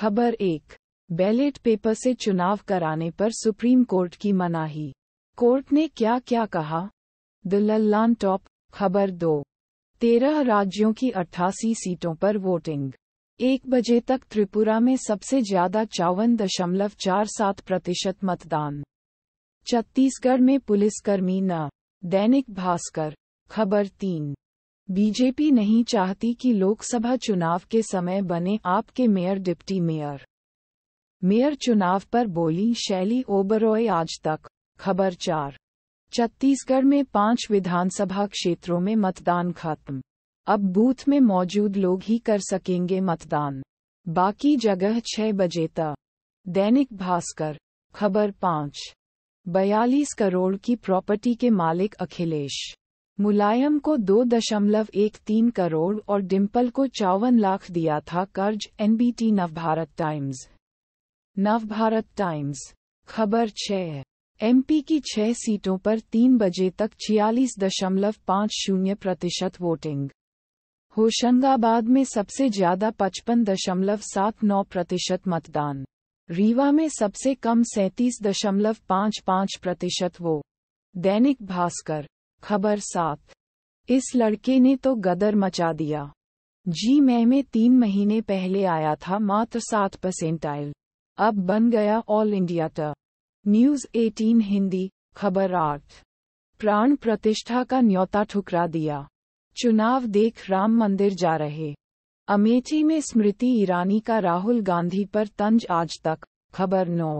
खबर एक ballot paper से चुनाव कराने पर सुप्रीम कोर्ट की मनाही कोर्ट ने क्या क्या कहा द लल्लान टॉप खबर दो तेरह राज्यों की अट्ठासी सीटों पर वोटिंग एक बजे तक त्रिपुरा में सबसे ज्यादा चौवन दशमलव चार सात प्रतिशत मतदान छत्तीसगढ़ में पुलिसकर्मी न दैनिक भास्कर खबर तीन बीजेपी नहीं चाहती कि लोकसभा चुनाव के समय बने आपके मेयर डिप्टी मेयर मेयर चुनाव पर बोली शैली ओबरॉय आज तक खबर चार छत्तीसगढ़ में पांच विधानसभा क्षेत्रों में मतदान खत्म अब बूथ में मौजूद लोग ही कर सकेंगे मतदान बाकी जगह छह बजे तक दैनिक भास्कर खबर पाँच बयालीस करोड़ की प्रॉपर्टी के मालिक अखिलेश मुलायम को दो दशमलव एक तीन करोड़ और डिम्पल को चौवन लाख दिया था कर्ज NBT Navbharat times Navbharat times खबर छः एमपी की छह सीटों पर तीन बजे तक छियालीस दशमलव पाँच शून्य प्रतिशत वोटिंग होशंगाबाद में सबसे ज्यादा पचपन दशमलव सात नौ प्रतिशत मतदान रीवा में सबसे कम सैंतीस दशमलव पाँच पाँच प्रतिशत वो दैनिक भास्कर खबर सात इस लड़के ने तो गदर मचा दिया जी मैं में तीन महीने पहले आया था मात्र सात परसेंटाइल अब बन गया ऑल इंडिया ट न्यूज एटीन हिंदी खबर आठ प्राण प्रतिष्ठा का न्योता ठुकरा दिया चुनाव देख राम मंदिर जा रहे अमेठी में स्मृति ईरानी का राहुल गांधी पर तंज आज तक खबर नौ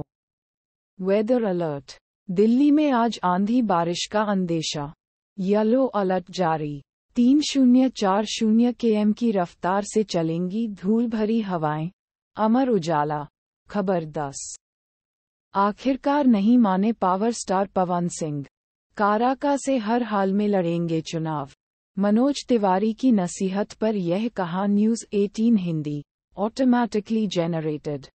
वेदर अलर्ट दिल्ली में आज आंधी बारिश का अंदेशा येलो अलर्ट जारी तीन शून्य चार शून्य के एम की रफ्तार से चलेंगी धूल भरी हवाएं अमर उजाला खबर दस आखिरकार नहीं माने पावर स्टार पवन सिंह काराका से हर हाल में लड़ेंगे चुनाव मनोज तिवारी की नसीहत पर यह कहा न्यूज 18 हिंदी ऑटोमैटिकली जेनरेटेड